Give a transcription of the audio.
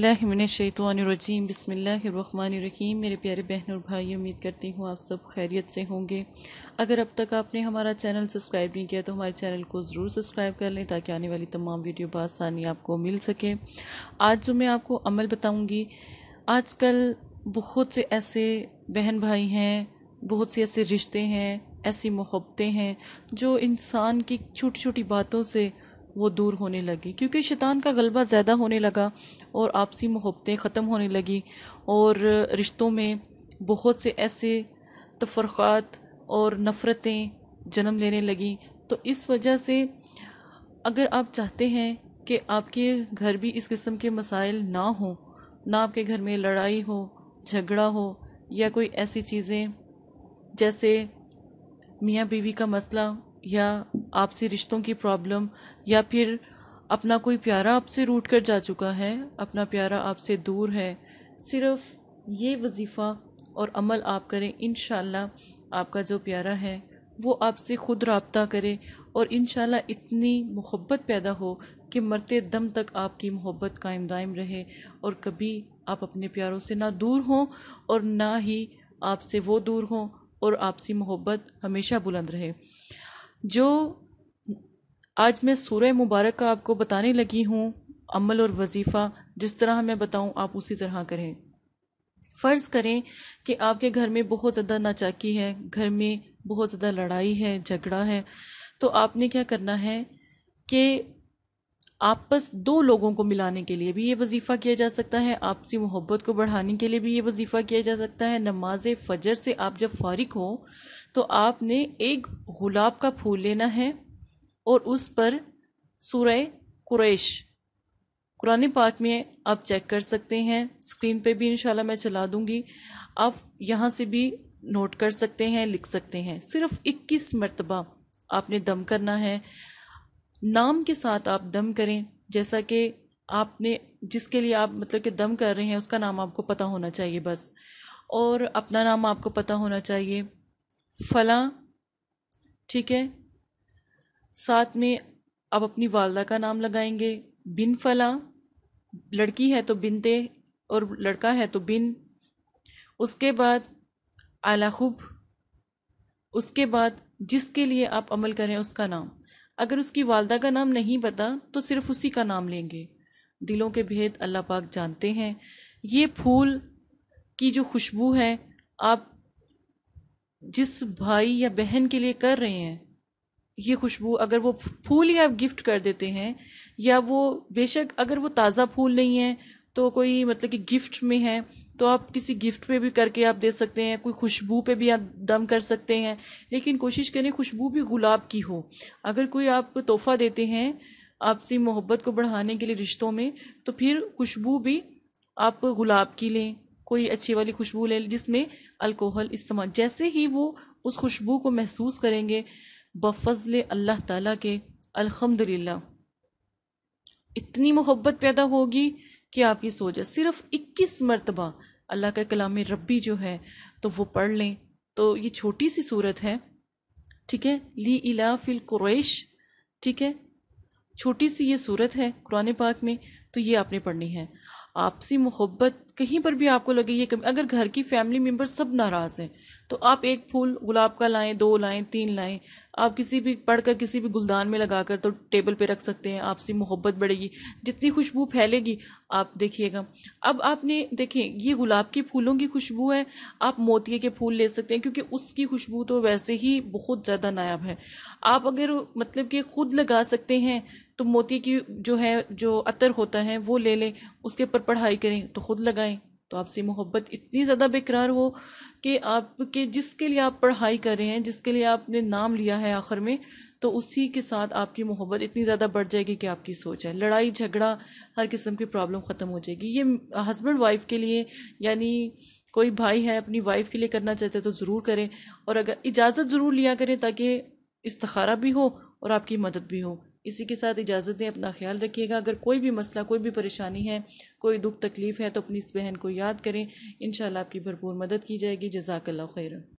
रजीम बसमीम मेरे प्यारे बहन और भाई उम्मीद करती हूँ आप सब खैरियत से होंगे अगर अब तक आपने हमारा चैनल सब्सक्राइब नहीं किया तो हमारे चैनल को ज़रूर सब्सक्राइब कर लें ताकि आने वाली तमाम वीडियो बसानी आपको मिल सके आज जो मैं आपको अमल बताऊँगी आज कल बहुत से ऐसे बहन भाई हैं बहुत से ऐसे रिश्ते हैं ऐसी मोहब्बतें हैं जो इंसान की छोटी छोटी बातों से वो दूर होने लगी क्योंकि शैतान का गलबा ज़्यादा होने लगा और आपसी मोहब्बतें ख़त्म होने लगी और रिश्तों में बहुत से ऐसे तफरक़ात और नफ़रतें जन्म लेने लगी तो इस वजह से अगर आप चाहते हैं कि आपके घर भी इस किस्म के मसाइल ना हो ना आपके घर में लड़ाई हो झगड़ा हो या कोई ऐसी चीज़ें जैसे मियाँ बीवी का मसला या आपसी रिश्तों की प्रॉब्लम या फिर अपना कोई प्यारा आपसे रूट कर जा चुका है अपना प्यारा आपसे दूर है सिर्फ ये वजीफ़ा और अमल आप करें इन आपका जो प्यारा है वो आपसे खुद रबता करे और इन इतनी मोहब्बत पैदा हो कि मरते दम तक आपकी मोहब्बत कायम दायम रहे और कभी आप अपने प्यारों से ना दूर हों और ना ही आपसे वो दूर हों और आपसी मोहब्बत हमेशा बुलंद रहे जो आज मैं सूर्य मुबारक का आपको बताने लगी हूँ अमल और वजीफ़ा जिस तरह मैं बताऊँ आप उसी तरह करें फ़र्ज़ करें कि आपके घर में बहुत ज़्यादा नाचाकी है घर में बहुत ज़्यादा लड़ाई है झगड़ा है तो आपने क्या करना है कि आपस दो लोगों को मिलाने के लिए भी ये वजीफ़ा किया जा सकता है आपसी मोहब्बत को बढ़ाने के लिए भी ये वजीफ़ा किया जा सकता है नमाज फ़जर से आप जब फारिग हो तो आपने एक गुलाब का फूल लेना है और उस पर सूर्य कुरैश कुरान पाक में आप चेक कर सकते हैं स्क्रीन पे भी इंशाल्लाह मैं चला दूंगी आप यहाँ से भी नोट कर सकते हैं लिख सकते हैं सिर्फ 21 मरतबा आपने दम करना है नाम के साथ आप दम करें जैसा कि आपने जिसके लिए आप मतलब कि दम कर रहे हैं उसका नाम आपको पता होना चाहिए बस और अपना नाम आपको पता होना चाहिए फला ठीक है साथ में अब अपनी वालदा का नाम लगाएंगे बिन फला लड़की है तो बिनते और लड़का है तो बिन उसके बाद आला खूब उसके बाद जिसके लिए आप अमल करें उसका नाम अगर उसकी वालदा का नाम नहीं पता तो सिर्फ उसी का नाम लेंगे दिलों के भेद अल्लाह पाक जानते हैं ये फूल की जो खुशबू है आप जिस भाई या बहन के लिए कर रहे हैं ये खुशबू अगर वो फूल ही आप गिफ्ट कर देते हैं या वो बेशक अगर वो ताज़ा फूल नहीं है तो कोई मतलब कि गिफ्ट में है तो आप किसी गिफ्ट पे भी करके आप दे सकते हैं कोई खुशबू पे भी आप दम कर सकते हैं लेकिन कोशिश करें खुशबू भी गुलाब की हो अगर कोई आप तोहफा देते हैं आपसी मोहब्बत को बढ़ाने के लिए रिश्तों में तो फिर खुशबू भी आप गुलाब की लें कोई अच्छी वाली खुशबू लें जिसमें अल्कोहल इस्तेमाल जैसे ही वो उस खुशबू को महसूस करेंगे बफ़ज़ल अल्लाह ताला के अल्हम्दुलिल्लाह इतनी मोहब्बत पैदा होगी कि आपकी सोच है सिर्फ 21 मरतबा अल्लाह का कलाम रब्बी जो है तो वो पढ़ लें तो ये छोटी सी सूरत है ठीक है ली इला फिल क्रैश ठीक है छोटी सी ये सूरत है कुरान पाक में तो ये आपने पढ़नी है आपसी मोहब्बत कहीं पर भी आपको लगे ये कमी अगर घर की फैमिली मेम्बर सब नाराज़ हैं तो आप एक फूल गुलाब का लाएं दो लाएं तीन लाएं आप किसी भी पढ़कर किसी भी गुलदान में लगाकर तो टेबल पे रख सकते हैं आपसी मोहब्बत बढ़ेगी जितनी खुशबू फैलेगी आप देखिएगा अब आपने देखें ये गुलाब के फूलों की खुशबू है आप मोती के फूल ले सकते हैं क्योंकि उसकी खुशबू तो वैसे ही बहुत ज़्यादा नायाब है आप अगर मतलब कि खुद लगा सकते हैं तो मोती की जो है जो अतर होता है वो ले लें उसके ऊपर पढ़ाई करें तो खुद लगाएं तो आपसे मोहब्बत इतनी ज़्यादा बेकरार हो कि आपके जिसके लिए आप पढ़ाई कर रहे हैं जिसके लिए आपने नाम लिया है आखिर में तो उसी के साथ आपकी मोहब्बत इतनी ज़्यादा बढ़ जाएगी कि आपकी सोच है लड़ाई झगड़ा हर किस्म की प्रॉब्लम ख़त्म हो जाएगी ये हस्बैंड वाइफ के लिए यानी कोई भाई है अपनी वाइफ के लिए करना चाहते हैं तो ज़रूर करें और अगर इजाज़त ज़रूर लिया करें ताकि इस्तखारा भी हो और आपकी मदद भी हो इसी के साथ इजाज़त दें अपना ख्याल रखिएगा अगर कोई भी मसला कोई भी परेशानी है कोई दुख तकलीफ़ है तो अपनी इस बहन को याद करें इन आपकी भरपूर मदद की जाएगी जजाकल्ला खैर